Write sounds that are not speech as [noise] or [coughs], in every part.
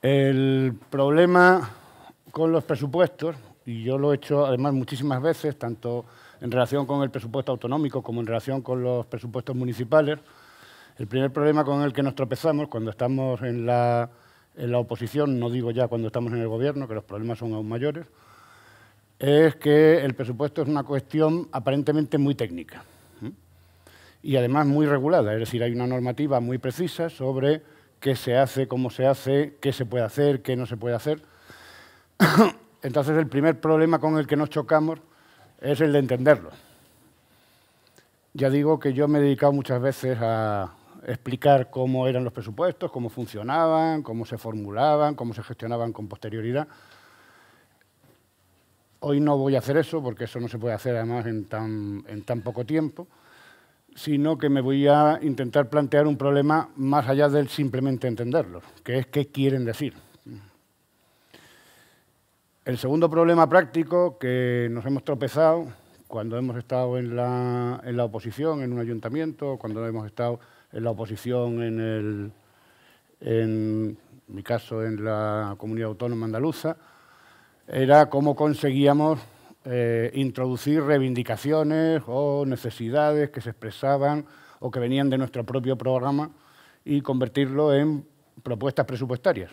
El problema con los presupuestos, y yo lo he hecho además muchísimas veces, tanto en relación con el presupuesto autonómico como en relación con los presupuestos municipales, el primer problema con el que nos tropezamos cuando estamos en la, en la oposición, no digo ya cuando estamos en el gobierno, que los problemas son aún mayores, es que el presupuesto es una cuestión aparentemente muy técnica y además muy regulada, es decir, hay una normativa muy precisa sobre qué se hace, cómo se hace, qué se puede hacer, qué no se puede hacer. [coughs] Entonces el primer problema con el que nos chocamos es el de entenderlo. Ya digo que yo me he dedicado muchas veces a explicar cómo eran los presupuestos, cómo funcionaban, cómo se formulaban, cómo se gestionaban con posterioridad. Hoy no voy a hacer eso porque eso no se puede hacer además en tan, en tan poco tiempo sino que me voy a intentar plantear un problema más allá del simplemente entenderlo, que es qué quieren decir. El segundo problema práctico que nos hemos tropezado cuando hemos estado en la, oposición, en un ayuntamiento, cuando hemos estado en la oposición en, el, en mi caso en la comunidad autónoma andaluza, era cómo conseguíamos eh, introducir reivindicaciones o necesidades que se expresaban o que venían de nuestro propio programa y convertirlo en propuestas presupuestarias.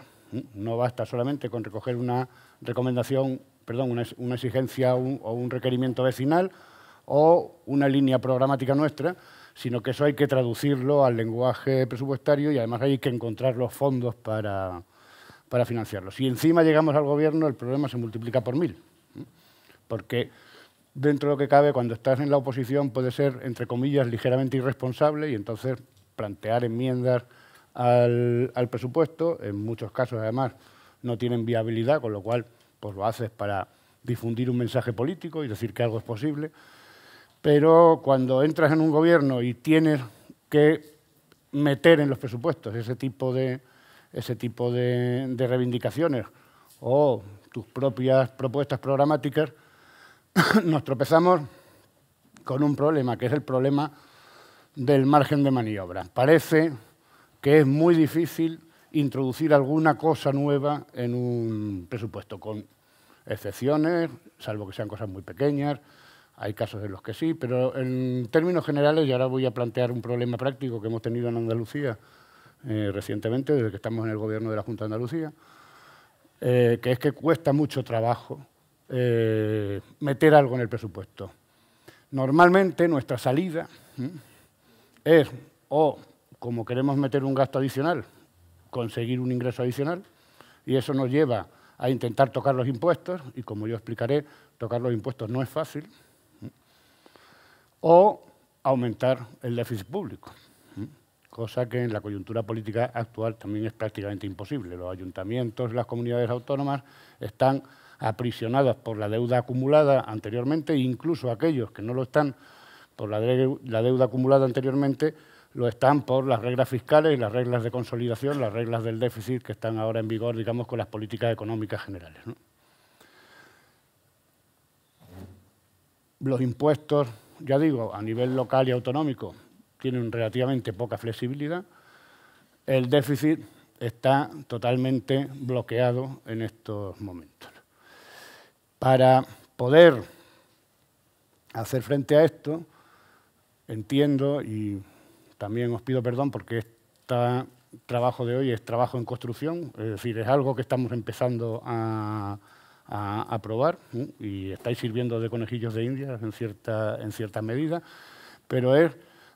No basta solamente con recoger una recomendación, perdón, una, exigencia o un requerimiento vecinal o una línea programática nuestra, sino que eso hay que traducirlo al lenguaje presupuestario y además hay que encontrar los fondos para, para financiarlo. Si encima llegamos al gobierno, el problema se multiplica por mil porque dentro de lo que cabe, cuando estás en la oposición, puede ser, entre comillas, ligeramente irresponsable y entonces plantear enmiendas al, presupuesto, en muchos casos además no tienen viabilidad, con lo cual pues lo haces para difundir un mensaje político y decir que algo es posible, pero cuando entras en un gobierno y tienes que meter en los presupuestos ese tipo ese tipo de reivindicaciones o tus propias propuestas programáticas, [laughs] nos tropezamos con un problema, que es el problema del margen de maniobra. Parece que es muy difícil introducir alguna cosa nueva en un presupuesto, con excepciones, salvo que sean cosas muy pequeñas, hay casos en los que sí, pero en términos generales, y ahora voy a plantear un problema práctico que hemos tenido en Andalucía eh, recientemente, desde que estamos en el gobierno de la Junta de Andalucía, eh, que es que cuesta mucho trabajo eh, meter algo en el presupuesto. Normalmente nuestra salida es o, como queremos meter un gasto adicional, conseguir un ingreso adicional, y eso nos lleva a intentar tocar los impuestos, y como yo explicaré, tocar los impuestos no es fácil, o aumentar el déficit público, cosa que en la coyuntura política actual también es prácticamente imposible. Los ayuntamientos, las comunidades autónomas están aprisionadas por la deuda acumulada anteriormente, incluso aquellos que no lo están por la, deuda acumulada anteriormente, lo están por las reglas fiscales y las reglas de consolidación, las reglas del déficit que están ahora en vigor, digamos, con las políticas económicas generales. Los impuestos, ya digo, a nivel local y autonómico, tienen relativamente poca flexibilidad. El déficit está totalmente bloqueado en estos momentos. Para poder hacer frente a esto, entiendo y también os pido perdón porque este trabajo de hoy es trabajo en construcción, es decir, es algo que estamos empezando a, probar y estáis sirviendo de conejillos de indias en cierta, en cierta medida, pero es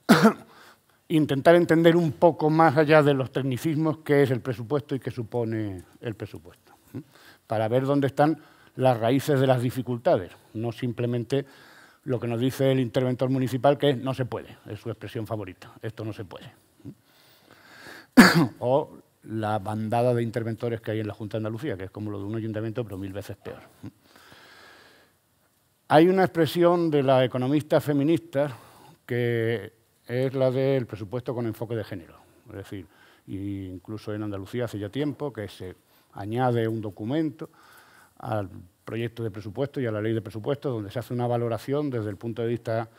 [coughs] intentar entender un poco más allá de los tecnicismos que es el presupuesto y qué supone el presupuesto, para ver dónde están las raíces de las dificultades, no simplemente lo que nos dice el interventor municipal, que no se puede, es su expresión favorita, esto no se puede. [coughs] o la bandada de interventores que hay en la Junta de Andalucía, que es como lo de un ayuntamiento, pero mil veces peor. Hay una expresión de la economista feminista que es la del presupuesto con enfoque de género. Es decir, incluso en Andalucía hace ya tiempo que se añade un documento al proyecto de presupuesto y a la ley de presupuesto, donde se hace una valoración desde el punto de vista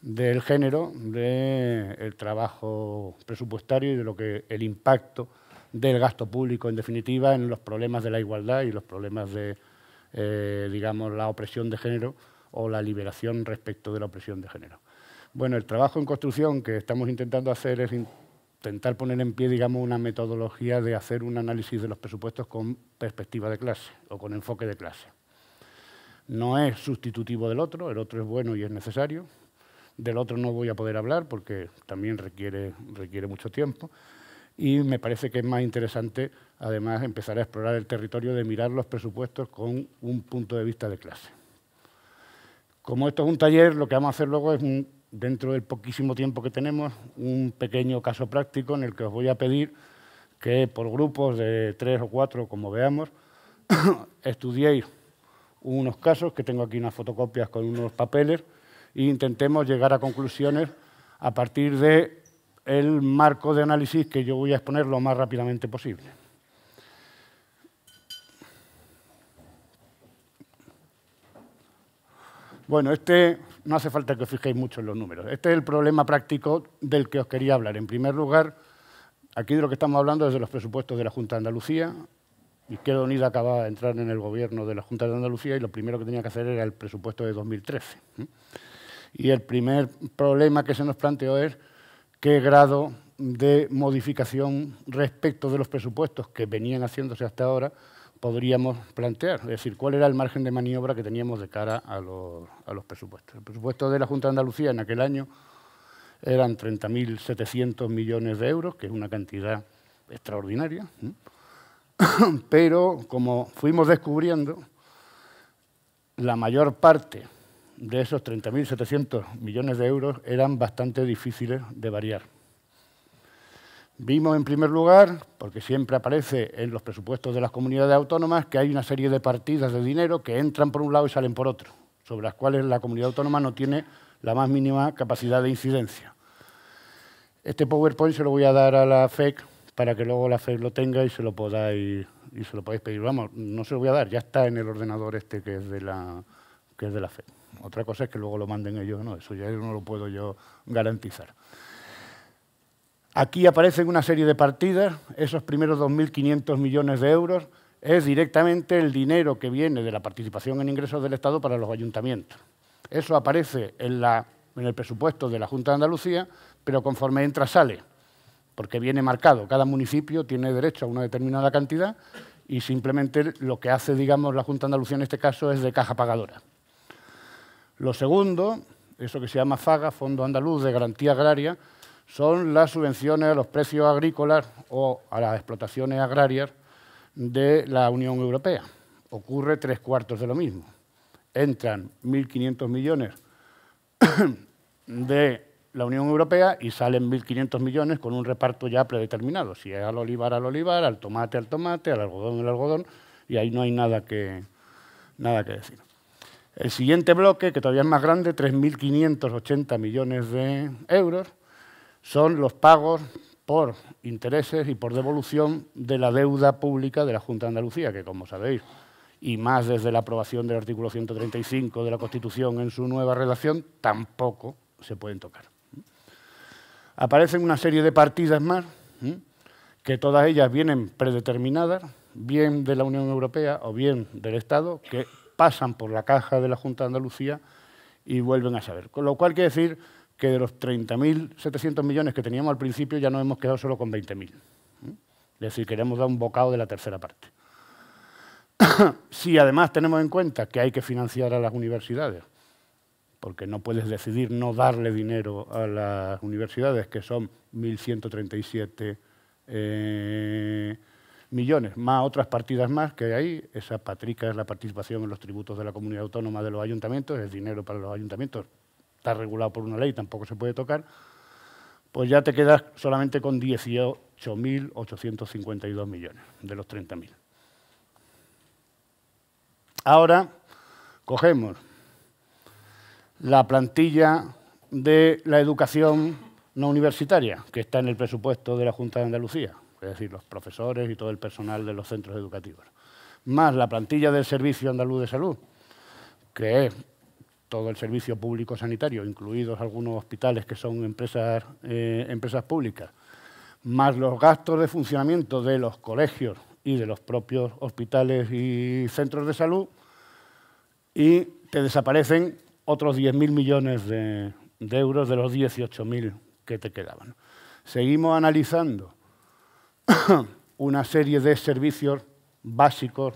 del género, del trabajo presupuestario y de lo que el impacto del gasto público, en definitiva, en los problemas de la igualdad y los problemas de, eh, digamos, la opresión de género o la liberación respecto de la opresión de género. Bueno, el trabajo en construcción que estamos intentando hacer es intentar poner en pie, digamos, una metodología de hacer un análisis de los presupuestos con perspectiva de clase o con enfoque de clase. No es sustitutivo del otro, el otro es bueno y es necesario. Del otro no voy a poder hablar porque también requiere, requiere mucho tiempo. Y me parece que es más interesante, además, empezar a explorar el territorio de mirar los presupuestos con un punto de vista de clase. Como esto es un taller, lo que vamos a hacer luego es un dentro del poquísimo tiempo que tenemos, un pequeño caso práctico en el que os voy a pedir que por grupos de tres o cuatro, como veamos, [coughs] estudiéis unos casos, que tengo aquí unas fotocopias con unos papeles, e intentemos llegar a conclusiones a partir de el marco de análisis que yo voy a exponer lo más rápidamente posible. Bueno, este no hace falta que os fijéis mucho en los números. Este es el problema práctico del que os quería hablar. En primer lugar, aquí de lo que estamos hablando es de los presupuestos de la Junta de Andalucía. Izquierda Unida acababa de entrar en el gobierno de la Junta de Andalucía y lo primero que tenía que hacer era el presupuesto de 2013. ¿eh? Y el primer problema que se nos planteó es qué grado de modificación respecto de los presupuestos que venían haciéndose hasta ahora podríamos plantear, es decir, cuál era el margen de maniobra que teníamos de cara a los, a presupuestos. El presupuesto de la Junta de Andalucía en aquel año eran 30.700 millones de euros, que es una cantidad extraordinaria, [coughs] pero como fuimos descubriendo, la mayor parte de esos 30.700 millones de euros eran bastante difíciles de variar. Vimos en primer lugar, porque siempre aparece en los presupuestos de las comunidades autónomas, que hay una serie de partidas de dinero que entran por un lado y salen por otro, sobre las cuales la comunidad autónoma no tiene la más mínima capacidad de incidencia. Este PowerPoint se lo voy a dar a la FEC para que luego la FEC lo tenga y se lo podáis, y se lo podáis pedir. Vamos, no se lo voy a dar, ya está en el ordenador este que es de la, que es de la FEC. Otra cosa es que luego lo manden ellos, no, eso ya no lo puedo yo garantizar. Aquí aparecen una serie de partidas, esos primeros 2.500 millones de euros es directamente el dinero que viene de la participación en ingresos del Estado para los ayuntamientos. Eso aparece en, el presupuesto de la Junta de Andalucía, pero conforme entra sale, porque viene marcado. Cada municipio tiene derecho a una determinada cantidad y simplemente lo que hace, digamos, la Junta de Andalucía en este caso es de caja pagadora. Lo segundo, eso que se llama FAGA, Fondo Andaluz de Garantía Agraria, son las subvenciones a los precios agrícolas o a las explotaciones agrarias de la Unión Europea. Ocurre tres cuartos de lo mismo. Entran 1.500 millones [coughs] de la Unión Europea y salen 1.500 millones con un reparto ya predeterminado. Si es al olivar, al olivar, al tomate, al tomate, al algodón, al algodón, y ahí no hay nada que, nada que decir. El siguiente bloque, que todavía es más grande, 3.580 millones de euros, son los pagos por intereses y por devolución de la deuda pública de la Junta de Andalucía, que como sabéis, y más desde la aprobación del artículo 135 de la Constitución en su nueva redacción, tampoco se pueden tocar. Aparecen una serie de partidas más, que todas ellas vienen predeterminadas, bien de la Unión Europea o bien del Estado, que pasan por la caja de la Junta de Andalucía y vuelven a saber. Con lo cual, quiere decir que de los 30.700 millones que teníamos al principio ya nos hemos quedado solo con 20.000. Es decir, queremos dar un bocado de la tercera parte. [coughs] si además tenemos en cuenta que hay que financiar a las universidades, porque no puedes decidir no darle dinero a las universidades, que son 1.137 eh, millones, más otras partidas más que hay. Esa patrica es la participación en los tributos de la comunidad autónoma de los ayuntamientos, es dinero para los ayuntamientos, está regulado por una ley, tampoco se puede tocar, pues ya te quedas solamente con 18.852 millones de los 30.000. Ahora cogemos la plantilla de la educación no universitaria, que está en el presupuesto de la Junta de Andalucía, es decir, los profesores y todo el personal de los centros educativos, más la plantilla del Servicio Andaluz de Salud, que es todo el servicio público sanitario, incluidos algunos hospitales que son empresas, eh, empresas públicas, más los gastos de funcionamiento de los colegios y de los propios hospitales y centros de salud, y te desaparecen otros 10.000 millones de, de, euros de los 18.000 que te quedaban. Seguimos analizando [coughs] una serie de servicios básicos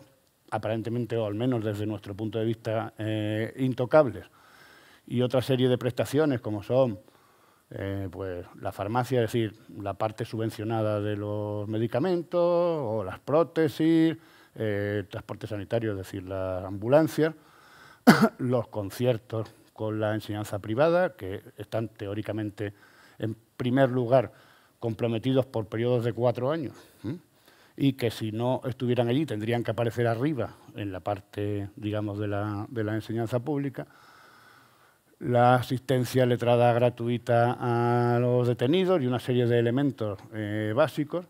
aparentemente, o al menos desde nuestro punto de vista, eh, intocables. Y otra serie de prestaciones como son eh, pues, la farmacia, es decir, la parte subvencionada de los medicamentos o las prótesis, el eh, transporte sanitario, es decir, las ambulancias, [coughs] los conciertos con la enseñanza privada, que están teóricamente en primer lugar comprometidos por periodos de cuatro años y que si no estuvieran allí tendrían que aparecer arriba en la parte, digamos, de la, de la enseñanza pública, la asistencia letrada gratuita a los detenidos y una serie de elementos eh, básicos.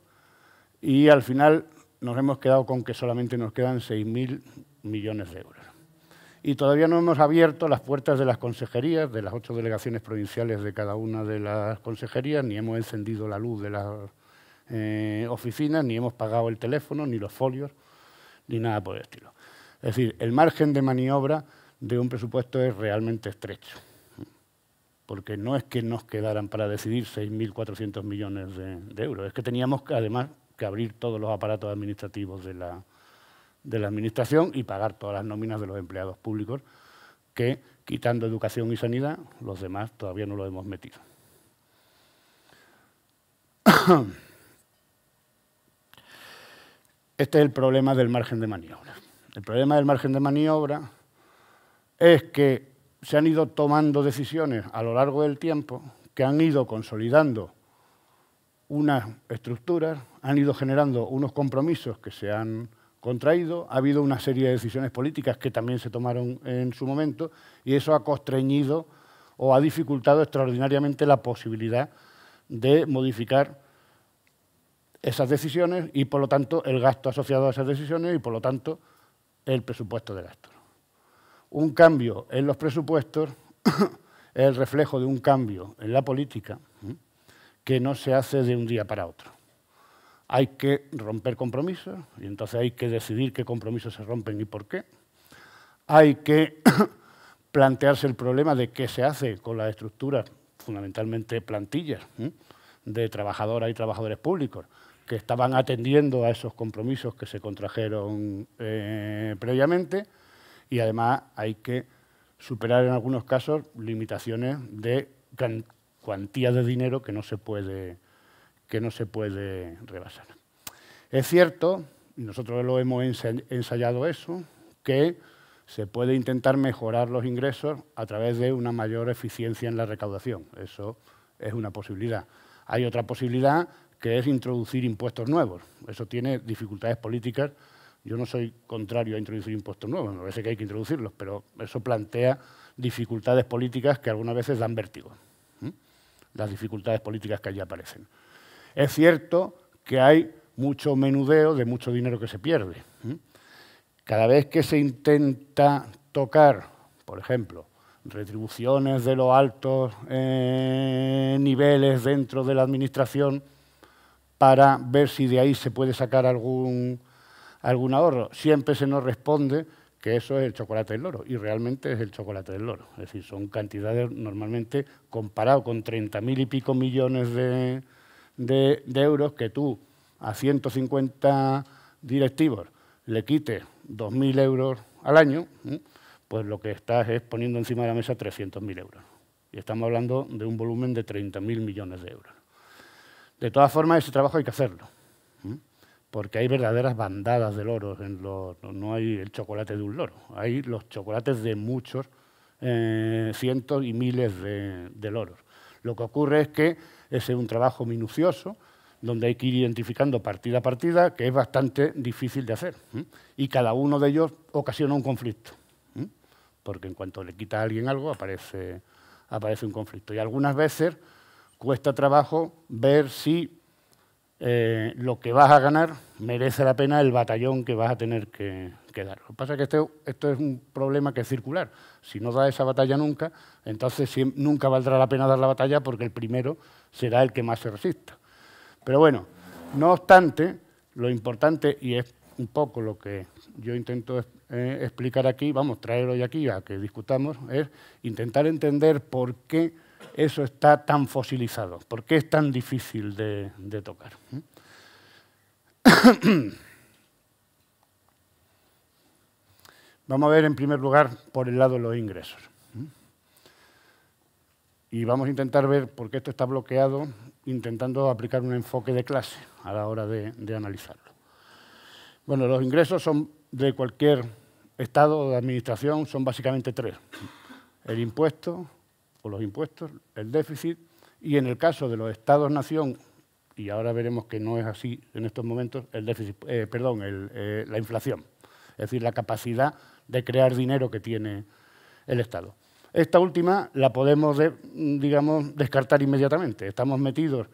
Y al final nos hemos quedado con que solamente nos quedan 6.000 millones de euros. Y todavía no hemos abierto las puertas de las consejerías, de las ocho delegaciones provinciales de cada una de las consejerías, ni hemos encendido la luz de las eh, oficinas, ni hemos pagado el teléfono, ni los folios, ni nada por el estilo. Es decir, el margen de maniobra de un presupuesto es realmente estrecho, porque no es que nos quedaran para decidir 6.400 millones de, euros, es que teníamos además que abrir todos los aparatos administrativos de la, de la Administración y pagar todas las nóminas de los empleados públicos, que quitando educación y sanidad, los demás todavía no lo hemos metido. [coughs] Este es el problema del margen de maniobra. El problema del margen de maniobra es que se han ido tomando decisiones a lo largo del tiempo que han ido consolidando unas estructuras, han ido generando unos compromisos que se han contraído, ha habido una serie de decisiones políticas que también se tomaron en su momento y eso ha constreñido o ha dificultado extraordinariamente la posibilidad de modificar esas decisiones y, por lo tanto, el gasto asociado a esas decisiones y, por lo tanto, el presupuesto de gasto. Un cambio en los presupuestos [coughs] es el reflejo de un cambio en la política que no se hace de un día para otro. Hay que romper compromisos y entonces hay que decidir qué compromisos se rompen y por qué. Hay que [coughs] plantearse el problema de qué se hace con las estructuras, fundamentalmente plantillas, de trabajadoras y trabajadores públicos que estaban atendiendo a esos compromisos que se contrajeron eh, previamente y además hay que superar en algunos casos limitaciones de cuantía de dinero que no se puede, que no se puede rebasar. Es cierto, nosotros lo hemos ensayado eso, que se puede intentar mejorar los ingresos a través de una mayor eficiencia en la recaudación. Eso es una posibilidad. Hay otra posibilidad que es introducir impuestos nuevos. Eso tiene dificultades políticas. Yo no soy contrario a introducir impuestos nuevos, me parece que hay que introducirlos, pero eso plantea dificultades políticas que algunas veces dan vértigo, las dificultades políticas que allí aparecen. Es cierto que hay mucho menudeo de mucho dinero que se pierde. Cada vez que se intenta tocar, por ejemplo, retribuciones de los altos eh, niveles dentro de la administración, para ver si de ahí se puede sacar algún, algún ahorro. Siempre se nos responde que eso es el chocolate del loro, y realmente es el chocolate del loro. Es decir, son cantidades normalmente, comparado con 30.000 y pico millones de, de, euros, que tú a 150 directivos le quites 2.000 euros al año, pues lo que estás es poniendo encima de la mesa 300.000 euros. Y estamos hablando de un volumen de 30.000 millones de euros. De todas formas, ese trabajo hay que hacerlo, porque hay verdaderas bandadas de loros. En no hay el chocolate de un loro, hay los chocolates de muchos eh, cientos y miles de, loros. Lo que ocurre es que ese es un trabajo minucioso, donde hay que ir identificando partida a partida, que es bastante difícil de hacer. Y cada uno de ellos ocasiona un conflicto, porque en cuanto le quita a alguien algo, aparece, aparece un conflicto. Y algunas veces cuesta trabajo ver si eh, lo que vas a ganar merece la pena el batallón que vas a tener que, dar. Lo que pasa es que este, esto es un problema que es circular. Si no da esa batalla nunca, entonces nunca valdrá la pena dar la batalla porque el primero será el que más se resista. Pero bueno, no obstante, lo importante, y es un poco lo que yo intento eh, explicar aquí, vamos, traerlo hoy aquí a que discutamos, es intentar entender por qué eso está tan fosilizado? ¿Por qué es tan difícil de, tocar? Vamos a ver en primer lugar por el lado de los ingresos. Y vamos a intentar ver por qué esto está bloqueado, intentando aplicar un enfoque de clase a la hora de, de analizarlo. Bueno, los ingresos son de cualquier estado de administración son básicamente tres. El impuesto, o los impuestos, el déficit, y en el caso de los estados-nación, y ahora veremos que no es así en estos momentos, el déficit, eh, perdón, eh, la inflación, es decir, la capacidad de crear dinero que tiene el Estado. Esta última la podemos, digamos, descartar inmediatamente. Estamos metidos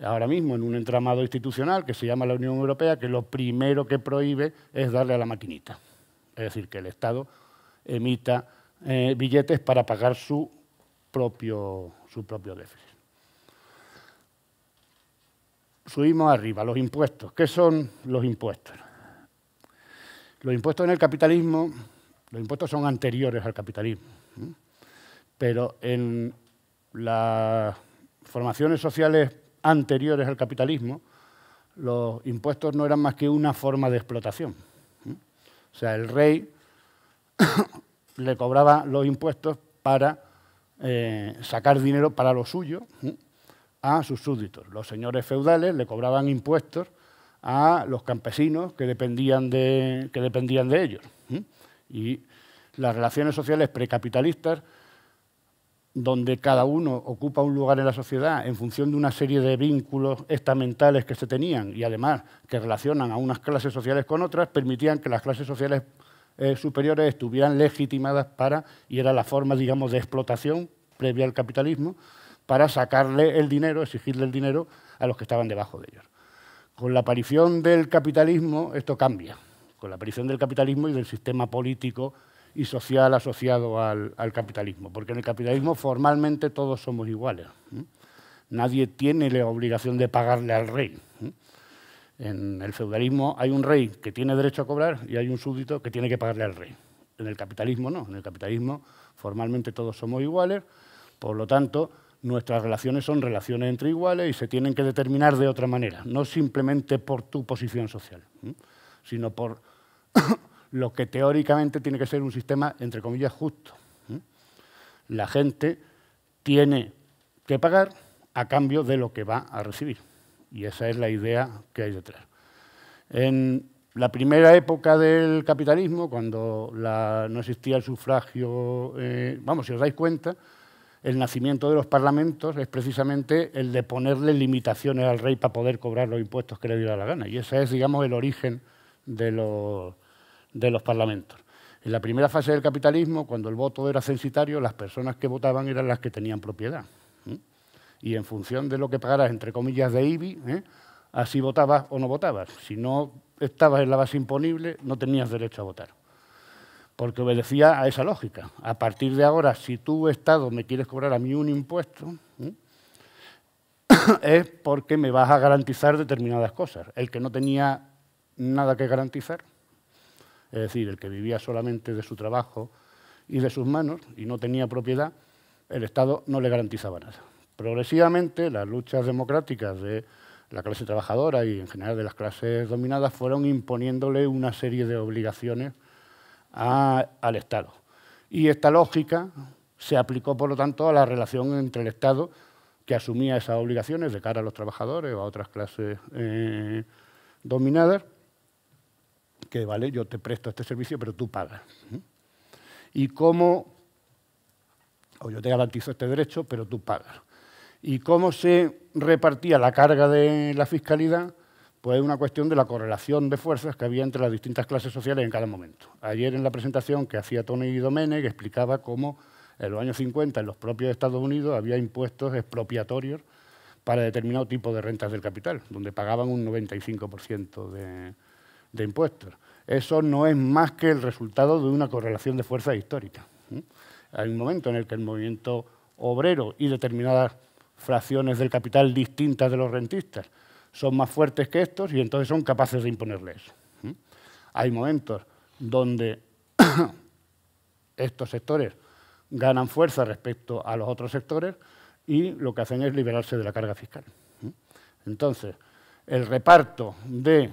ahora mismo en un entramado institucional que se llama la Unión Europea, que lo primero que prohíbe es darle a la maquinita. Es decir, que el Estado emita eh, billetes para pagar su propio, su propio déficit. Subimos arriba, los impuestos. ¿Qué son los impuestos? Los impuestos en el capitalismo, los impuestos son anteriores al capitalismo, pero en las formaciones sociales anteriores al capitalismo, los impuestos no eran más que una forma de explotación. O sea, el rey [coughs] le cobraba los impuestos para eh, sacar dinero para lo suyo ¿eh? a sus súbditos. Los señores feudales le cobraban impuestos a los campesinos que dependían de, que dependían de ellos. ¿eh? Y las relaciones sociales precapitalistas, donde cada uno ocupa un lugar en la sociedad en función de una serie de vínculos estamentales que se tenían y además que relacionan a unas clases sociales con otras, permitían que las clases sociales eh, superiores estuvieran legitimadas para, y era la forma, digamos, de explotación previa al capitalismo, para sacarle el dinero, exigirle el dinero a los que estaban debajo de ellos. Con la aparición del capitalismo esto cambia, con la aparición del capitalismo y del sistema político y social asociado al, capitalismo, porque en el capitalismo formalmente todos somos iguales. Nadie tiene la obligación de pagarle al rey. En el feudalismo hay un rey que tiene derecho a cobrar y hay un súbdito que tiene que pagarle al rey. En el capitalismo no, en el capitalismo formalmente todos somos iguales, por lo tanto nuestras relaciones son relaciones entre iguales y se tienen que determinar de otra manera, no simplemente por tu posición social, sino por [coughs] lo que teóricamente tiene que ser un sistema, entre comillas, justo. La gente tiene que pagar a cambio de lo que va a recibir. Y esa es la idea que hay detrás. En la primera época del capitalismo, cuando la, no existía el sufragio, eh, vamos, si os dais cuenta, el nacimiento de los parlamentos es precisamente el de ponerle limitaciones al rey para poder cobrar los impuestos que le diera la gana. Y ese es, digamos, el origen de los parlamentos. En la primera fase del capitalismo, cuando el voto era censitario, las personas que votaban eran las que tenían propiedad y en función de lo que pagaras, entre comillas, de IBI, ¿eh? así votabas o no votabas. Si no estabas en la base imponible, no tenías derecho a votar. Porque obedecía a esa lógica. A partir de ahora, si tú Estado me quieres cobrar a mí un impuesto, ¿eh? [coughs] es porque me vas a garantizar determinadas cosas. El que no tenía nada que garantizar, es decir, el que vivía solamente de su trabajo y de sus manos y no tenía propiedad, el Estado no le garantizaba nada. Progresivamente, las luchas democráticas de la clase trabajadora y en general de las clases dominadas fueron imponiéndole una serie de obligaciones al Estado. Y esta lógica se aplicó, por lo tanto, a la relación entre el Estado, que asumía esas obligaciones de cara a los trabajadores o a otras clases eh, dominadas, que vale, yo te presto este servicio, pero tú pagas. Y cómo, o yo te garantizo este derecho, pero tú pagas. ¿Y cómo se repartía la carga de la fiscalidad? Pues es una cuestión de la correlación de fuerzas que había entre las distintas clases sociales en cada momento. Ayer en la presentación que hacía Tony Domenech explicaba cómo en los años 50 en los propios Estados Unidos había impuestos expropiatorios para determinado tipo de rentas del capital, donde pagaban un 95% de, impuestos. Eso no es más que el resultado de una correlación de fuerzas histórica. Hay un momento en el que el movimiento obrero y determinadas fracciones del capital distintas de los rentistas. Son más fuertes que estos y entonces son capaces de imponerles. Hay momentos donde [coughs] estos sectores ganan fuerza respecto a los otros sectores y lo que hacen es liberarse de la carga fiscal. Entonces, el reparto de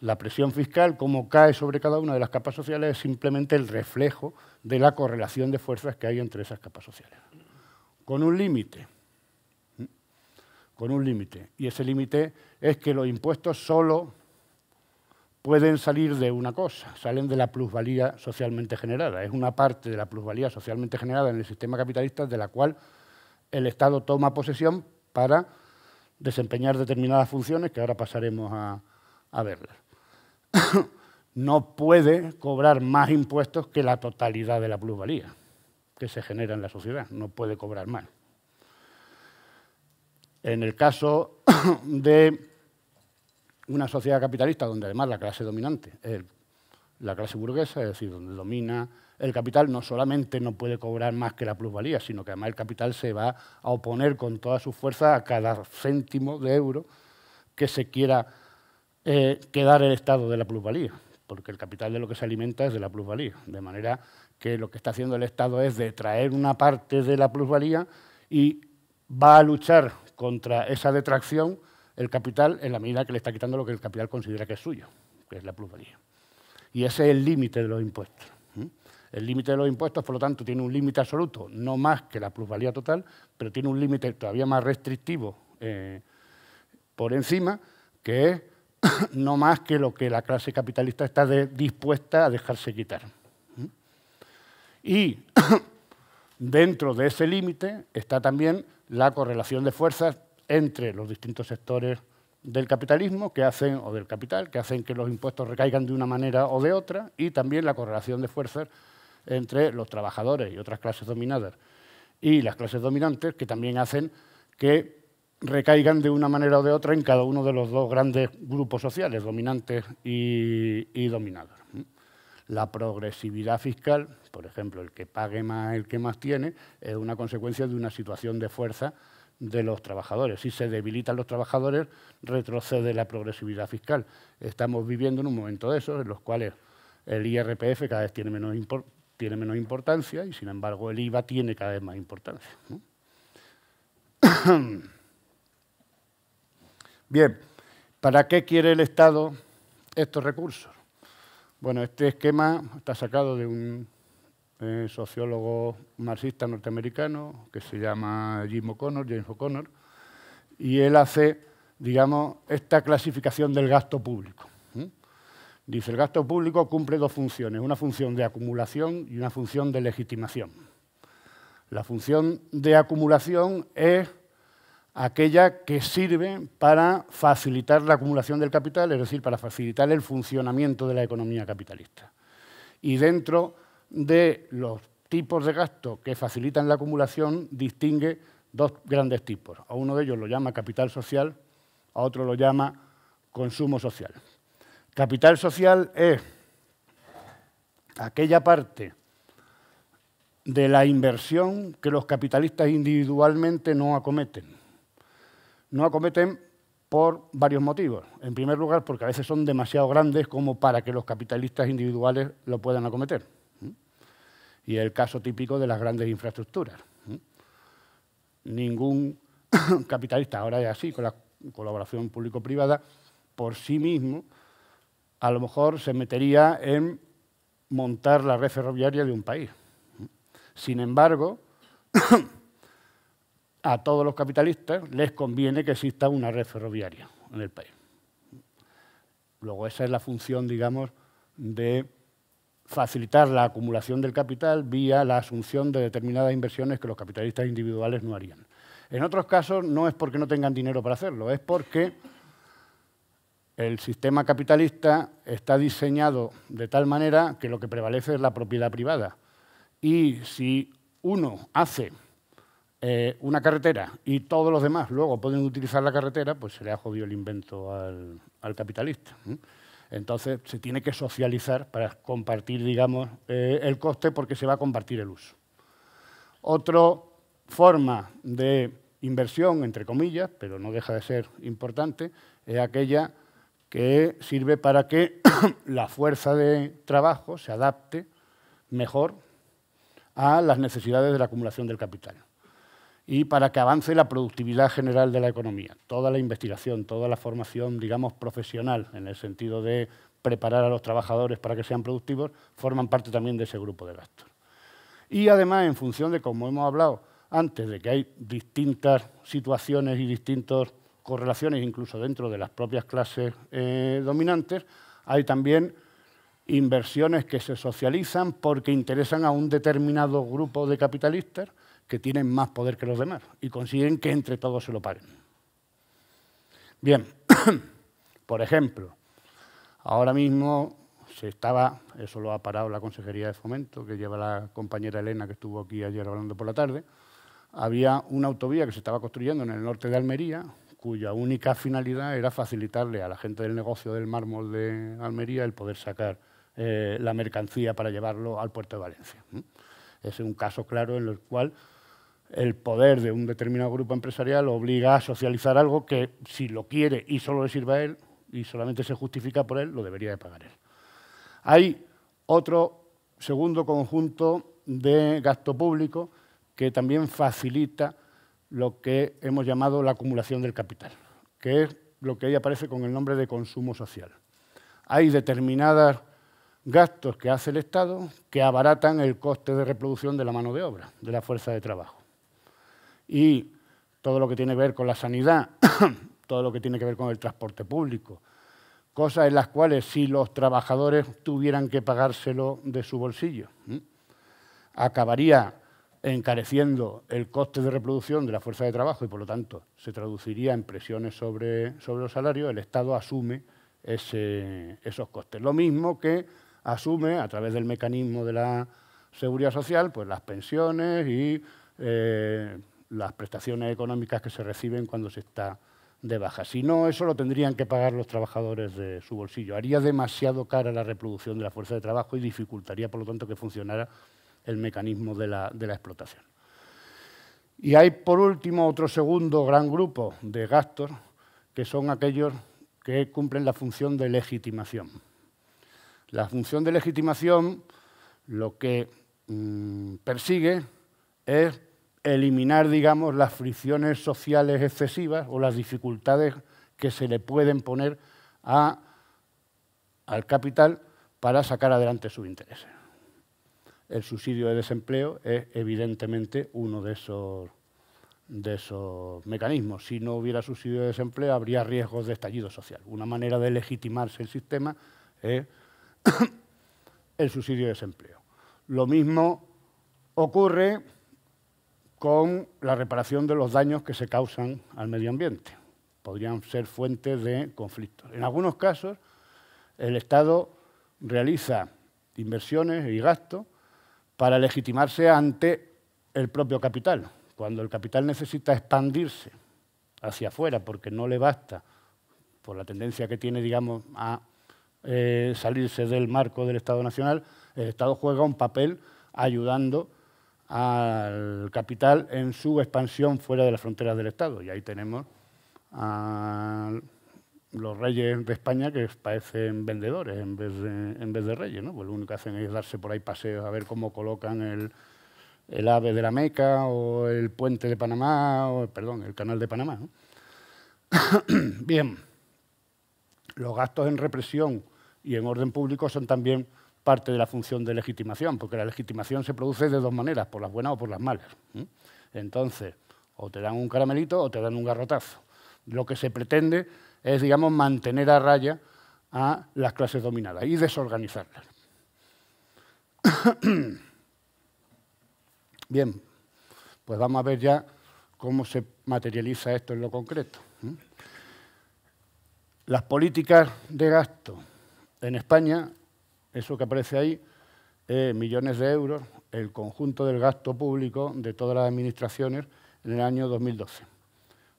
la presión fiscal, como cae sobre cada una de las capas sociales, es simplemente el reflejo de la correlación de fuerzas que hay entre esas capas sociales. Con un límite con un límite. Y ese límite es que los impuestos solo pueden salir de una cosa, salen de la plusvalía socialmente generada. Es una parte de la plusvalía socialmente generada en el sistema capitalista de la cual el Estado toma posesión para desempeñar determinadas funciones que ahora pasaremos a, verlas. [coughs] no puede cobrar más impuestos que la totalidad de la plusvalía que se genera en la sociedad, no puede cobrar más. En el caso [clears throat] de una sociedad capitalista donde además la clase dominante, la clase burguesa, es decir, donde domina el capital, no solamente no puede cobrar más que la plusvalía, sino que además el capital se va a oponer con toda su fuerza a cada céntimo de euro que se quiera eh, quedar el estado de la plusvalía, porque el capital de lo que se alimenta es de la plusvalía, de manera que lo que está haciendo el Estado es de traer una parte de la plusvalía y va a luchar contra esa detracción el capital en la medida que le está quitando lo que el capital considera que es suyo, que es la plusvalía. Y ese es el límite de los impuestos. El límite de los impuestos, por lo tanto, tiene un límite absoluto, no más que la plusvalía total, pero tiene un límite todavía más restrictivo eh, por encima, que es [coughs] no más que lo que la clase capitalista está dispuesta a dejarse quitar. Y [coughs] Dentro de ese límite está también la correlación de fuerzas entre los distintos sectores del capitalismo que hacen, o del capital, que hacen que los impuestos recaigan de una manera o de otra, y también la correlación de fuerzas entre los trabajadores y otras clases dominadas y las clases dominantes, que también hacen que recaigan de una manera o de otra en cada uno de los dos grandes grupos sociales, dominantes y, y dominados la progresividad fiscal, por ejemplo, el que pague más el que más tiene, es una consecuencia de una situación de fuerza de los trabajadores. Si se debilitan los trabajadores, retrocede la progresividad fiscal. Estamos viviendo en un momento de esos, en los cuales el IRPF cada vez tiene menos, tiene menos importancia y, sin embargo, el IVA tiene cada vez más importancia. [coughs] Bien, ¿para qué quiere el Estado estos recursos? Bueno, este esquema está sacado de un sociólogo marxista norteamericano que se llama Jim O'Connor, James O'Connor, y él hace, digamos, esta clasificación del gasto público. Dice, el gasto público cumple dos funciones, una función de acumulación y una función de legitimación. La función de acumulación es aquella que sirve para facilitar la acumulación del capital, es decir, para facilitar el funcionamiento de la economía capitalista. Y dentro de los tipos de gasto que facilitan la acumulación, distingue dos grandes tipos. A uno de ellos lo llama capital social, a otro lo llama consumo social. Capital social es aquella parte de la inversión que los capitalistas individualmente no acometen no acometen por varios motivos. En primer lugar, porque a veces son demasiado grandes como para que los capitalistas individuales lo puedan acometer. Y el caso típico de las grandes infraestructuras. Ningún [coughs] capitalista, ahora es así, con la colaboración público-privada, por sí mismo, a lo mejor se metería en montar la red ferroviaria de un país. Sin embargo, [coughs] a todos los capitalistas les conviene que exista una red ferroviaria en el país. Luego esa es la función, digamos, de facilitar la acumulación del capital vía la asunción de determinadas inversiones que los capitalistas individuales no harían. En otros casos no es porque no tengan dinero para hacerlo, es porque el sistema capitalista está diseñado de tal manera que lo que prevalece es la propiedad privada. Y si uno hace eh, una carretera y todos los demás luego pueden utilizar la carretera, pues se le ha jodido el invento al, capitalista. Entonces se tiene que socializar para compartir, digamos, eh, el coste porque se va a compartir el uso. Otra forma de inversión, entre comillas, pero no deja de ser importante, es aquella que sirve para que [coughs] la fuerza de trabajo se adapte mejor a las necesidades de la acumulación del capital y para que avance la productividad general de la economía. Toda la investigación, toda la formación, digamos, profesional, en el sentido de preparar a los trabajadores para que sean productivos, forman parte también de ese grupo de gastos. Y además, en función de, como hemos hablado antes, de que hay distintas situaciones y distintas correlaciones, incluso dentro de las propias clases eh, dominantes, hay también inversiones que se socializan porque interesan a un determinado grupo de capitalistas que tienen más poder que los demás y consiguen que entre todos se lo paren. Bien, [coughs] por ejemplo, ahora mismo se estaba, eso lo ha parado la Consejería de Fomento, que lleva la compañera Elena que estuvo aquí ayer hablando por la tarde, había una autovía que se estaba construyendo en el norte de Almería, cuya única finalidad era facilitarle a la gente del negocio del mármol de Almería el poder sacar eh, la mercancía para llevarlo al puerto de Valencia. es un caso claro en el cual el poder de un determinado grupo empresarial obliga a socializar algo que si lo quiere y solo le sirve a él y solamente se justifica por él, lo debería de pagar él. Hay otro segundo conjunto de gasto público que también facilita lo que hemos llamado la acumulación del capital, que es lo que ahí aparece con el nombre de consumo social. Hay determinados gastos que hace el Estado que abaratan el coste de reproducción de la mano de obra, de la fuerza de trabajo y todo lo que tiene que ver con la sanidad, [coughs] todo lo que tiene que ver con el transporte público, cosas en las cuales si los trabajadores tuvieran que pagárselo de su bolsillo, acabaría encareciendo el coste de reproducción de la fuerza de trabajo y por lo tanto se traduciría en presiones sobre, sobre los salarios, el Estado asume esos costes. Lo mismo que asume a través del mecanismo de la seguridad social, pues las pensiones y eh, las prestaciones económicas que se reciben cuando se está de baja. Si no, eso lo tendrían que pagar los trabajadores de su bolsillo. Haría demasiado cara la reproducción de la fuerza de trabajo y dificultaría, por lo tanto, que funcionara el mecanismo de la, explotación. Y hay, por último, otro segundo gran grupo de gastos, que son aquellos que cumplen la función de legitimación. La función de legitimación lo que mm, persigue es eliminar, digamos, las fricciones sociales excesivas o las dificultades que se le pueden poner a, al capital para sacar adelante sus intereses. El subsidio de desempleo es evidentemente uno de esos, de esos mecanismos. Si no hubiera subsidio de desempleo, habría riesgos de estallido social. Una manera de legitimarse el sistema es [coughs] el subsidio de desempleo. Lo mismo ocurre con la reparación de los daños que se causan al medio ambiente. Podrían ser fuentes de conflictos. En algunos casos, el Estado realiza inversiones y gastos para legitimarse ante el propio capital. Cuando el capital necesita expandirse hacia afuera porque no le basta, por la tendencia que tiene, digamos, a eh, salirse del marco del Estado Nacional, el Estado juega un papel ayudando al capital en su expansión fuera de las fronteras del Estado. Y ahí tenemos a los reyes de España que parecen vendedores en vez de, reyes. Pues lo único que hacen es darse por ahí paseos a ver cómo colocan el, el ave de la Meca o el puente de Panamá, o, perdón, el canal de Panamá. [coughs] Bien, los gastos en represión y en orden público son también parte de la función de legitimación, porque la legitimación se produce de dos maneras, por las buenas o por las malas. Entonces, o te dan un caramelito o te dan un garrotazo. Lo que se pretende es, digamos, mantener a raya a las clases dominadas y desorganizarlas. [coughs] Bien, pues vamos a ver ya cómo se materializa esto en lo concreto. Las políticas de gasto en España eso que aparece ahí, eh, millones de euros, el conjunto del gasto público de todas las administraciones en el año 2012.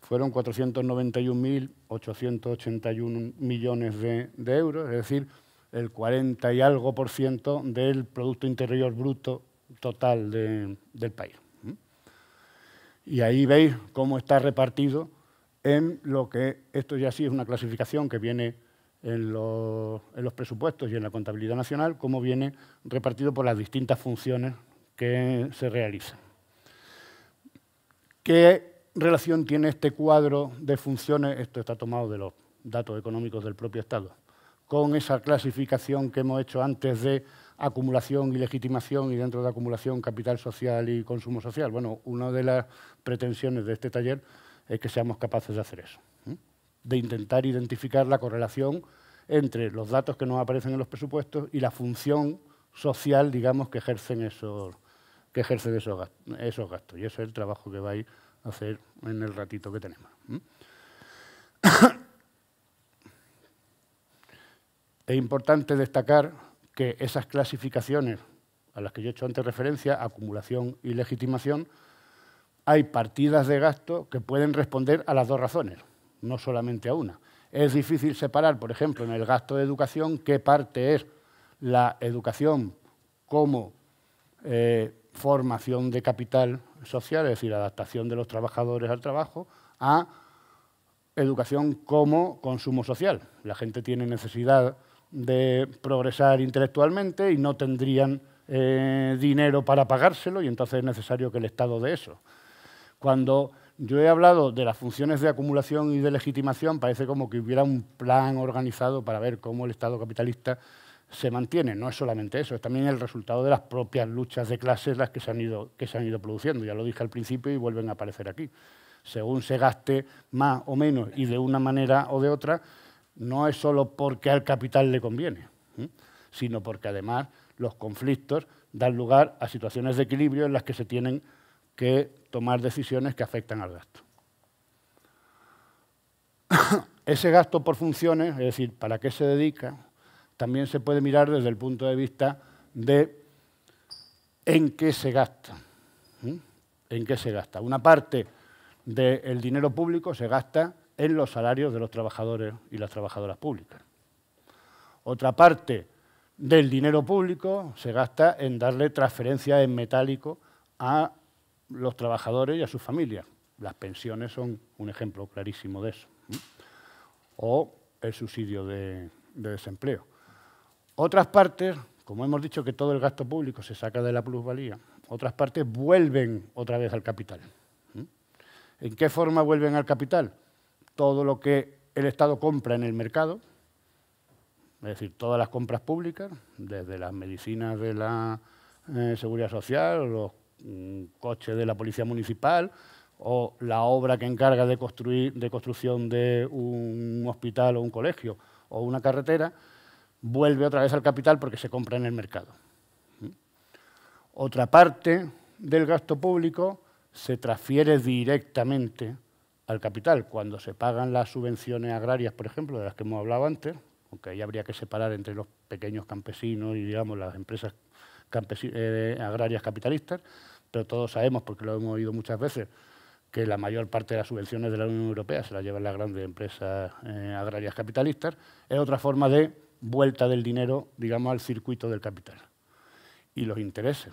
Fueron 491.881 millones de, euros, es decir, el 40 y algo por ciento del Producto Interior Bruto total del país. Y ahí veis cómo está repartido en lo que, esto ya sí es una clasificación que viene en los, presupuestos y en la contabilidad nacional, cómo viene repartido por las distintas funciones que se realizan. ¿Qué relación tiene este cuadro de funciones? Esto está tomado de los datos económicos del propio Estado con esa clasificación que hemos hecho antes de acumulación y legitimación y dentro de acumulación capital social y consumo social. Bueno, una de las pretensiones de este taller es que seamos capaces de hacer eso de intentar identificar la correlación entre los datos que nos aparecen en los presupuestos y la función social, digamos, que ejercen esos, que esos, gastos, Y ese es el trabajo que vais a hacer en el ratito que tenemos. [coughs] es importante destacar que esas clasificaciones a las que yo he hecho antes referencia, acumulación y legitimación, hay partidas de gasto que pueden responder a las dos razones no solamente a una. Es difícil separar, por ejemplo, en el gasto de educación, qué parte es la educación como eh, formación de capital social, es decir, adaptación de los trabajadores al trabajo, a educación como consumo social. La gente tiene necesidad de progresar intelectualmente y no tendrían eh, dinero para pagárselo y entonces es necesario que el Estado dé eso. Cuando yo he hablado de las funciones de acumulación y de legitimación, parece como que hubiera un plan organizado para ver cómo el Estado capitalista se mantiene. No es solamente eso, es también el resultado de las propias luchas de clases las que se han ido, que se han ido produciendo. Ya lo dije al principio y vuelven a aparecer aquí. Según se gaste más o menos y de una manera o de otra, no es solo porque al capital le conviene, sino porque además los conflictos dan lugar a situaciones de equilibrio en las que se tienen que tomar decisiones que afectan al gasto. [coughs] Ese gasto por funciones, es decir, para qué se dedica, también se puede mirar desde el punto de vista de en qué se gasta. ¿En qué se gasta? Una parte del dinero público se gasta en los salarios de los trabajadores y las trabajadoras públicas. Otra parte del dinero público se gasta en darle transferencias en metálico a los trabajadores y a sus familias. Las pensiones son un ejemplo clarísimo de eso. O el subsidio de, desempleo. Otras partes, como hemos dicho que todo el gasto público se saca de la plusvalía, otras partes vuelven otra vez al capital. ¿En qué forma vuelven al capital? Todo lo que el Estado compra en el mercado, es decir, todas las compras públicas, desde las medicinas de la eh, seguridad social, los un coche de la Policía Municipal o la obra que encarga de, construir, de construcción de un hospital o un colegio o una carretera, vuelve otra vez al capital porque se compra en el mercado. Otra parte del gasto público se transfiere directamente al capital. Cuando se pagan las subvenciones agrarias, por ejemplo, de las que hemos hablado antes, aunque ahí habría que separar entre los pequeños campesinos y digamos, las empresas eh, agrarias capitalistas, pero todos sabemos, porque lo hemos oído muchas veces, que la mayor parte de las subvenciones de la Unión Europea se las llevan las grandes empresas eh, agrarias capitalistas, es otra forma de vuelta del dinero, digamos, al circuito del capital. Y los intereses,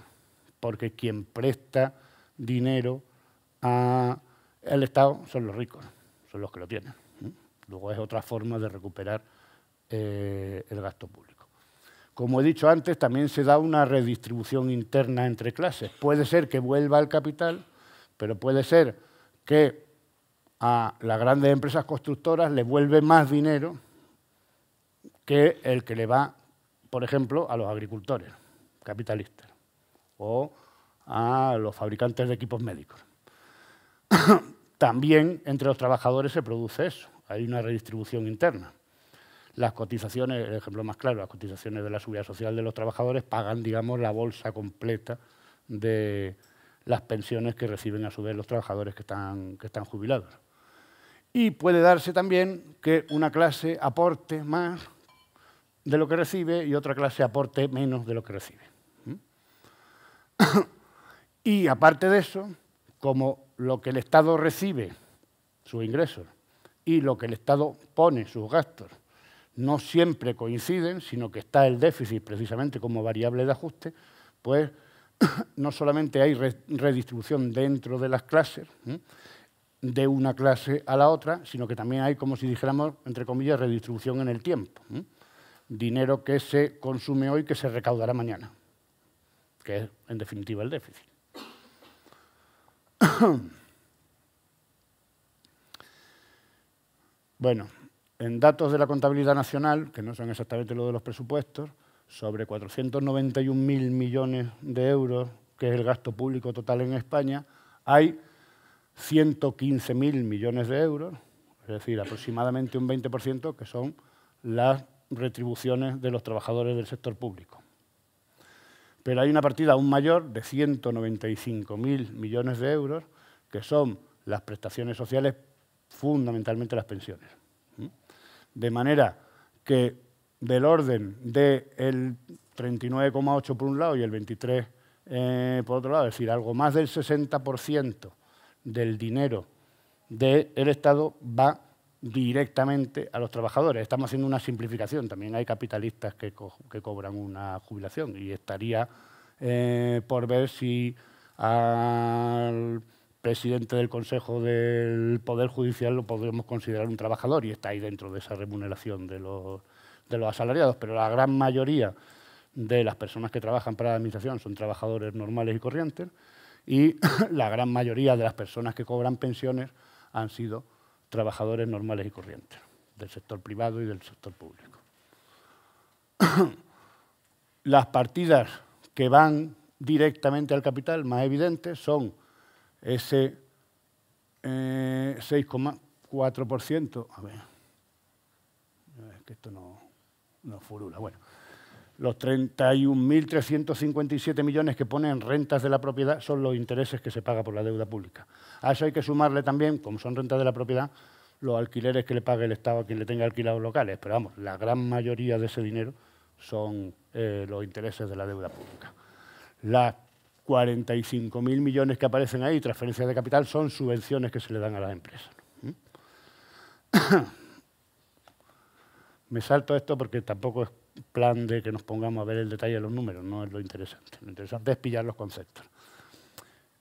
porque quien presta dinero al Estado son los ricos, son los que lo tienen. Luego es otra forma de recuperar eh, el gasto público. Como he dicho antes, también se da una redistribución interna entre clases. Puede ser que vuelva el capital, pero puede ser que a las grandes empresas constructoras le vuelve más dinero que el que le va, por ejemplo, a los agricultores capitalistas o a los fabricantes de equipos médicos. [coughs] También entre los trabajadores se produce eso, hay una redistribución interna las cotizaciones, el ejemplo más claro, las cotizaciones de la subida social de los trabajadores pagan, digamos, la bolsa completa de las pensiones que reciben a su vez los trabajadores que están, que están jubilados. Y puede darse también que una clase aporte más de lo que recibe y otra clase aporte menos de lo que recibe. [coughs] y aparte de eso, como lo que el Estado recibe, sus ingresos, y lo que el Estado pone, sus gastos, no siempre coinciden, sino que está el déficit precisamente como variable de ajuste, pues [clears throat] no solamente hay redistribución dentro de las clases, de una clase a la otra, sino que también hay, como si dijéramos, entre comillas, redistribución en el tiempo. Dinero que se consume hoy que se recaudará mañana, que es, en definitiva, el déficit. [clears throat] bueno, en datos de la contabilidad nacional, que no son exactamente los de los presupuestos, sobre 491.000 millones de euros, que es el gasto público total en España, hay 115.000 millones de euros, es decir, aproximadamente un 20%, que son las retribuciones de los trabajadores del sector público. Pero hay una partida aún mayor de 195.000 millones de euros, que son las prestaciones sociales, fundamentalmente las pensiones de manera que del orden del 39,8 por un lado y el 23 eh, por otro lado, es decir, algo más del 60% del dinero del Estado va directamente a los trabajadores. Estamos haciendo una simplificación, también hay capitalistas que, cobran una jubilación y estaría eh, por ver si al presidente del Consejo del Poder Judicial lo podemos considerar un trabajador y está ahí dentro de esa remuneración de los, de los asalariados, pero la gran mayoría de las personas que trabajan para la Administración son trabajadores normales y corrientes y [coughs] la gran mayoría de las personas que cobran pensiones han sido trabajadores normales y corrientes del sector privado y del sector público. [coughs] Las partidas que van directamente al capital más evidentes son ese 6,4%, eh, a ver, es que esto no, no furula, bueno, los 31.357 millones que pone en rentas de la propiedad son los intereses que se paga por la deuda pública. A eso hay que sumarle también, como son rentas de la propiedad, los alquileres que le pague el Estado a quien le tenga alquilados locales. Pero vamos, la gran mayoría de ese dinero son eh, los intereses de la deuda pública. Las 45.000 millones que aparecen ahí, transferencias de capital, son subvenciones que se le dan a las empresas. ¿Mm? [coughs] Me salto esto porque tampoco es plan de que nos pongamos a ver el detalle de los números, no es lo interesante. Lo interesante es pillar los conceptos.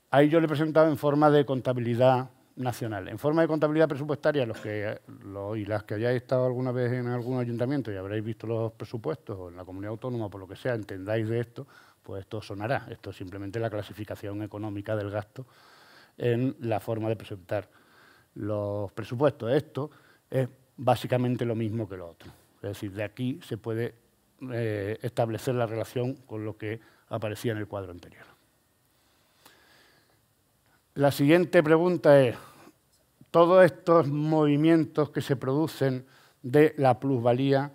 Ahí yo le he presentado en forma de contabilidad nacional. En forma de contabilidad presupuestaria, los que y las que hayáis estado alguna vez en algún ayuntamiento y habréis visto los presupuestos o en la comunidad autónoma, por lo que sea, entendáis de esto, pues esto sonará. Esto es simplemente la clasificación económica del gasto en la forma de presentar los presupuestos. Esto es básicamente lo mismo que lo otro. Es decir, de aquí se puede eh, establecer la relación con lo que aparecía en el cuadro anterior. La siguiente pregunta es, todos estos movimientos que se producen de la plusvalía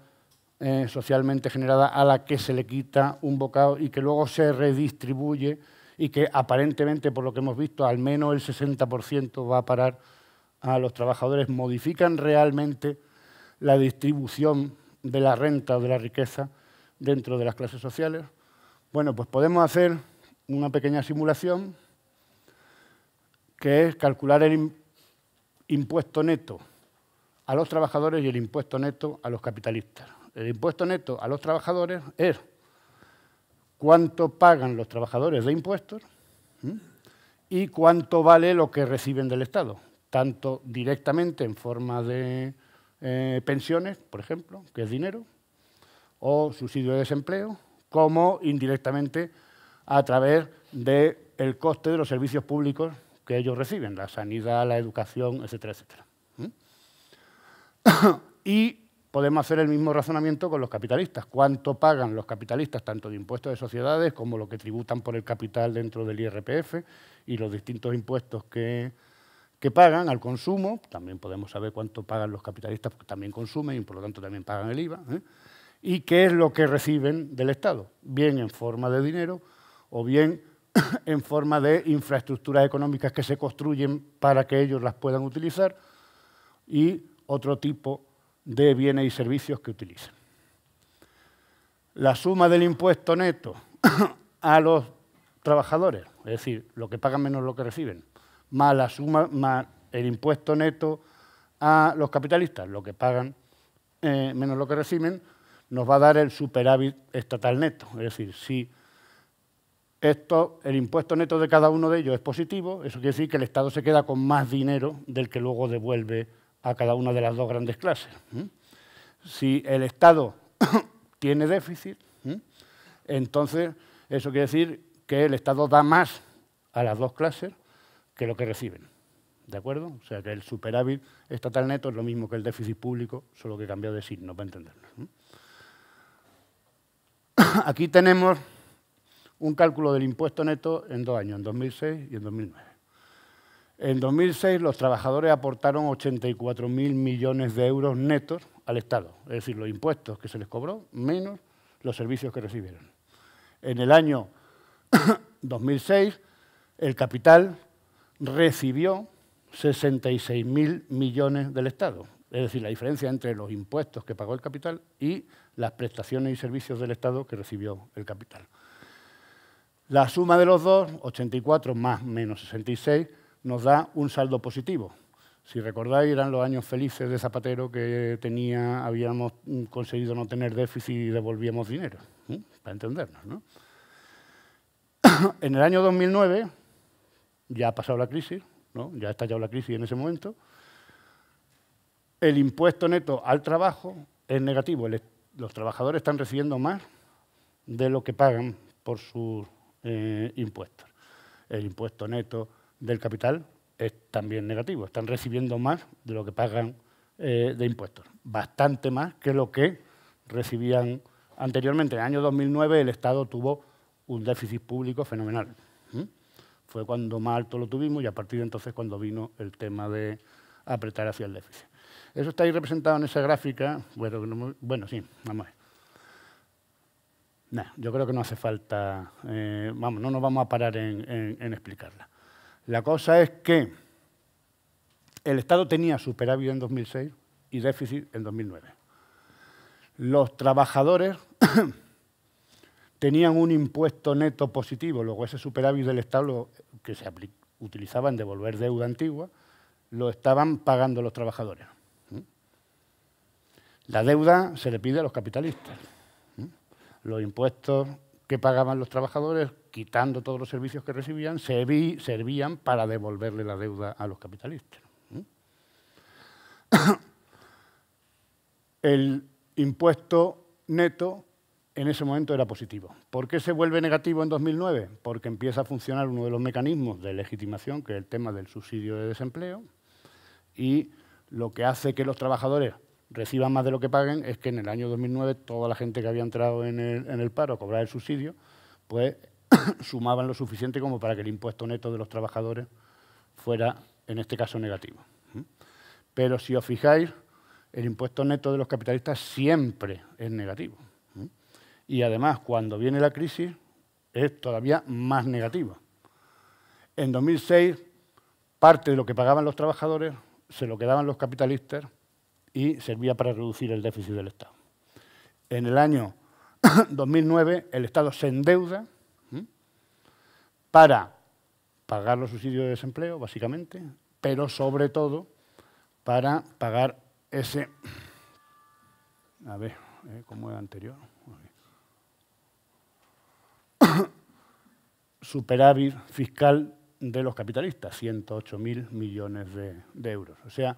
eh, socialmente generada a la que se le quita un bocado y que luego se redistribuye y que aparentemente, por lo que hemos visto, al menos el 60% va a parar a los trabajadores. ¿Modifican realmente la distribución de la renta o de la riqueza dentro de las clases sociales? Bueno, pues podemos hacer una pequeña simulación que es calcular el impuesto neto a los trabajadores y el impuesto neto a los capitalistas el impuesto neto a los trabajadores es cuánto pagan los trabajadores de impuestos y cuánto vale lo que reciben del Estado, tanto directamente en forma de eh, pensiones, por ejemplo, que es dinero, o subsidio de desempleo, como indirectamente a través del coste de los servicios públicos que ellos reciben, la sanidad, la educación, etcétera, etcétera. [coughs] y podemos hacer el mismo razonamiento con los capitalistas. ¿Cuánto pagan los capitalistas, tanto de impuestos de sociedades como lo que tributan por el capital dentro del IRPF y los distintos impuestos que, pagan al consumo? También podemos saber cuánto pagan los capitalistas, porque también consumen y por lo tanto también pagan el IVA. ¿eh? ¿Y qué es lo que reciben del Estado? Bien en forma de dinero o bien [clears throat] en forma de infraestructuras económicas que se construyen para que ellos las puedan utilizar y otro tipo de de bienes y servicios que utilizan. La suma del impuesto neto [coughs] a los trabajadores, es decir, lo que pagan menos lo que reciben, más la suma, más el impuesto neto a los capitalistas, lo que pagan eh, menos lo que reciben, nos va a dar el superávit estatal neto. Es decir, si esto, el impuesto neto de cada uno de ellos es positivo, eso quiere decir que el Estado se queda con más dinero del que luego devuelve a cada una de las dos grandes clases. Si el Estado [coughs] tiene déficit, entonces eso quiere decir que el Estado da más a las dos clases que lo que reciben. ¿De acuerdo? O sea que el superávit estatal neto es lo mismo que el déficit público, solo que cambió de signo, para entendernos. [coughs] Aquí tenemos un cálculo del impuesto neto en dos años, en 2006 y en 2009. En 2006 los trabajadores aportaron 84.000 millones de euros netos al Estado, es decir, los impuestos que se les cobró menos los servicios que recibieron. En el año 2006 [coughs] el capital recibió 66.000 millones del Estado, es decir, la diferencia entre los impuestos que pagó el capital y las prestaciones y servicios del Estado que recibió el capital. La suma de los dos, 84 más menos 66, nos da un saldo positivo. Si recordáis, eran los años felices de Zapatero que tenía, habíamos conseguido no tener déficit y devolvíamos dinero, ¿eh? para entendernos. ¿no? [coughs] en el año 2009, ya ha pasado la crisis, ¿no? ya ha estallado la crisis en ese momento, el impuesto neto al trabajo es negativo. los trabajadores están recibiendo más de lo que pagan por sus eh, impuestos. El impuesto neto del capital es también negativo. Están recibiendo más de lo que pagan eh, de impuestos, bastante más que lo que recibían anteriormente. En el año 2009 el Estado tuvo un déficit público fenomenal. Fue cuando más alto lo tuvimos y a partir de entonces cuando vino el tema de apretar hacia el déficit. Eso está ahí representado en esa gráfica. Bueno, bueno sí, vamos a ver. yo creo que no hace falta, eh, vamos, no nos vamos a parar en explicarla. La cosa es que el Estado tenía superávit en 2006 y déficit en 2009. Los trabajadores [coughs] tenían un impuesto neto positivo, luego ese superávit del Estado que se utilizaba en devolver deuda antigua, lo estaban pagando los trabajadores. La deuda se le pide a los capitalistas. Los impuestos que pagaban los trabajadores, quitando todos los servicios que recibían, servían para devolverle la deuda a los capitalistas. [coughs] El impuesto neto en ese momento era positivo. ¿Por qué se vuelve negativo en 2009? Porque empieza a funcionar uno de los mecanismos de legitimación, que es el tema del subsidio de desempleo, y lo que hace que los trabajadores reciban más de lo que paguen es que en el año 2009 toda la gente que había entrado en el, paro a cobrar el subsidio, pues [coughs] sumaban lo suficiente como para que el impuesto neto de los trabajadores fuera, en este caso, negativo. Pero si os fijáis, el impuesto neto de los capitalistas siempre es negativo. Y además, cuando viene la crisis, es todavía más negativo. En 2006, parte de lo que pagaban los trabajadores se lo quedaban los capitalistas y servía para reducir el déficit del Estado. En el año 2009 [coughs] el Estado se endeuda para pagar los subsidios de desempleo, básicamente, pero sobre todo para pagar ese... [coughs] A ver, eh, ¿cómo era anterior? [coughs] Superávit fiscal de los capitalistas, 108.000 millones de, de euros. O sea,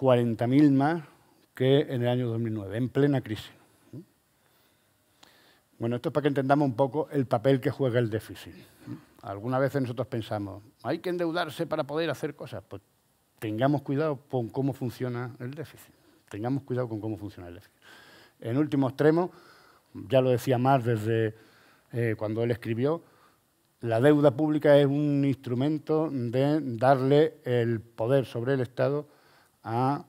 40.000 más que en el año 2009, en plena crisis. Bueno, esto es para que entendamos un poco el papel que juega el déficit. Algunas veces nosotros pensamos, hay que endeudarse para poder hacer cosas. Pues tengamos cuidado con cómo funciona el déficit. Tengamos cuidado con cómo funciona el déficit. En último extremo, ya lo decía Marx desde eh, cuando él escribió, la deuda pública es un instrumento de darle el poder sobre el Estado a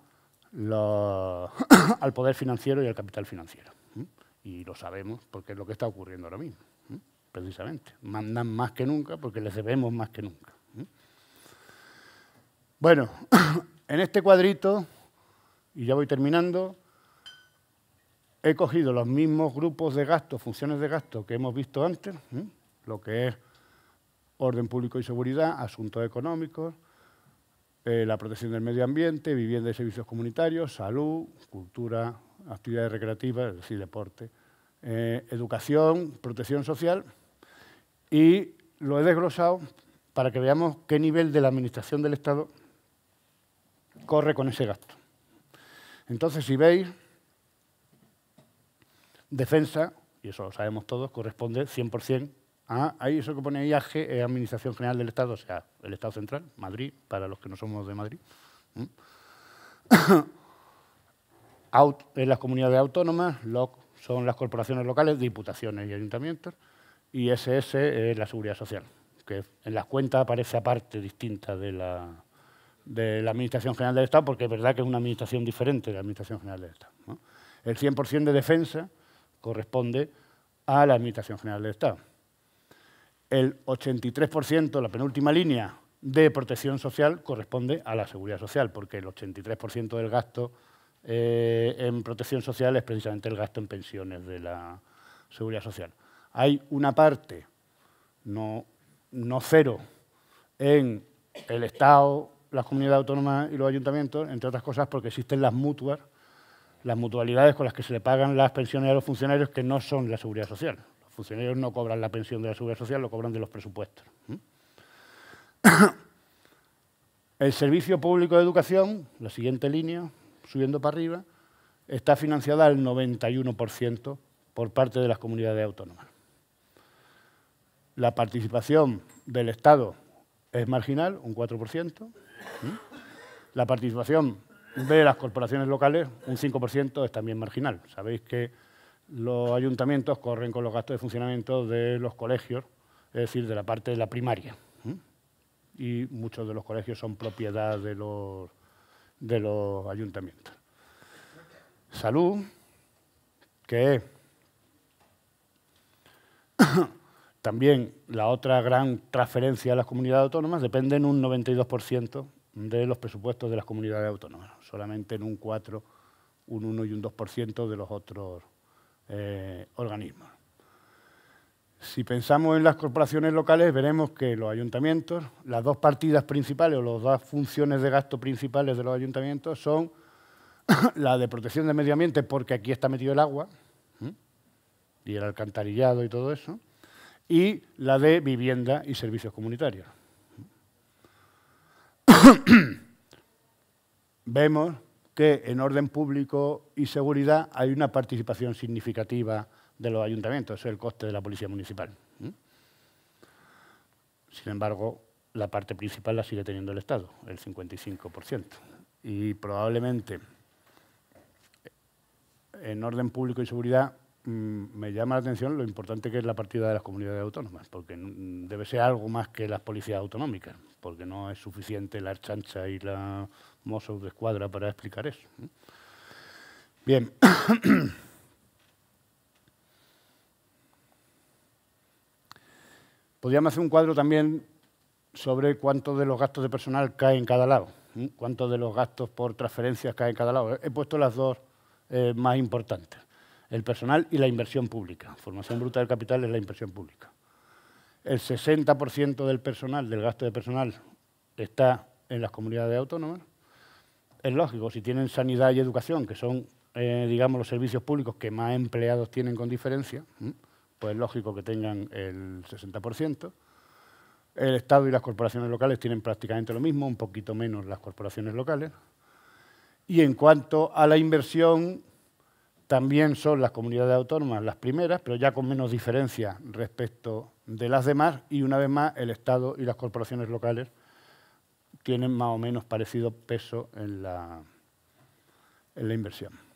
[coughs] al poder financiero y al capital financiero. Y lo sabemos porque es lo que está ocurriendo ahora mismo, precisamente. Mandan más que nunca porque les debemos más que nunca. Bueno, [coughs] en este cuadrito, y ya voy terminando, he cogido los mismos grupos de gastos, funciones de gasto que hemos visto antes, lo que es orden público y seguridad, asuntos económicos, eh, la protección del medio ambiente, vivienda y servicios comunitarios, salud, cultura, actividades recreativas, es decir, deporte, eh, educación, protección social y lo he desglosado para que veamos qué nivel de la Administración del Estado corre con ese gasto. Entonces, si veis, defensa, y eso lo sabemos todos, corresponde 100% Ah, ahí eso que pone ahí es eh, Administración General del Estado, o sea, el Estado Central, Madrid, para los que no somos de Madrid. Mm. [coughs] en las comunidades autónomas, LOC son las corporaciones locales, diputaciones y ayuntamientos, y SS es eh, la Seguridad Social, que en las cuentas aparece aparte, distinta de la, Administración General del Estado, porque es verdad que es una administración diferente de la Administración General del Estado. El 100% de defensa corresponde a la Administración General del Estado el 83%, la penúltima línea, de protección social corresponde a la seguridad social, porque el 83% del gasto eh, en protección social es precisamente el gasto en pensiones de la seguridad social. Hay una parte, no, no cero, en el Estado, las comunidades autónomas y los ayuntamientos, entre otras cosas porque existen las mutuas, las mutualidades con las que se le pagan las pensiones a los funcionarios que no son la seguridad social funcionarios no cobran la pensión de la seguridad social, lo cobran de los presupuestos. [coughs] El servicio público de educación, la siguiente línea, subiendo para arriba, está financiada al 91% por parte de las comunidades autónomas. La participación del Estado es marginal, un 4%. La participación de las corporaciones locales, un 5%, es también marginal. Sabéis que los ayuntamientos corren con los gastos de funcionamiento de los colegios, es decir, de la parte de la primaria. Y muchos de los colegios son propiedad de los, de los ayuntamientos. Salud, que es [coughs] también la otra gran transferencia a las comunidades autónomas, depende en un 92% de los presupuestos de las comunidades autónomas, solamente en un 4, un 1 y un 2% de los otros eh, organismos. Si pensamos en las corporaciones locales, veremos que los ayuntamientos, las dos partidas principales o las dos funciones de gasto principales de los ayuntamientos son [coughs] la de protección del medio ambiente, porque aquí está metido el agua y el alcantarillado y todo eso, y la de vivienda y servicios comunitarios. [coughs] Vemos que en orden público y seguridad hay una participación significativa de los ayuntamientos, es el coste de la policía municipal. Sin embargo, la parte principal la sigue teniendo el Estado, el 55%. Y probablemente en orden público y seguridad Mm, me llama la atención lo importante que es la partida de las comunidades autónomas, porque debe ser algo más que las policías autonómicas, porque no es suficiente la chancha y la Mossos de Escuadra para explicar eso. Bien. [coughs] Podríamos hacer un cuadro también sobre cuánto de los gastos de personal cae en cada lado, cuánto de los gastos por transferencias cae en cada lado. He puesto las dos eh, más importantes el personal y la inversión pública. Formación bruta del capital es la inversión pública. El 60% del personal, del gasto de personal, está en las comunidades autónomas. Es lógico, si tienen sanidad y educación, que son, eh, digamos, los servicios públicos que más empleados tienen con diferencia, pues es lógico que tengan el 60%. El Estado y las corporaciones locales tienen prácticamente lo mismo, un poquito menos las corporaciones locales. Y en cuanto a la inversión, también son las comunidades autónomas las primeras, pero ya con menos diferencia respecto de las demás. Y una vez más, el Estado y las corporaciones locales tienen más o menos parecido peso en la, en la inversión.